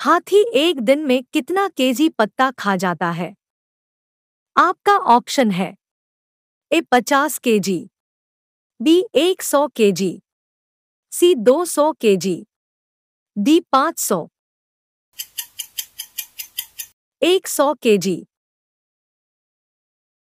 हाथी एक दिन में कितना केजी पत्ता खा जाता है आपका ऑप्शन है ए पचास के जी बी एक सौ के जी सी दो सौ के जी डी पांच सौ एक सौ के जी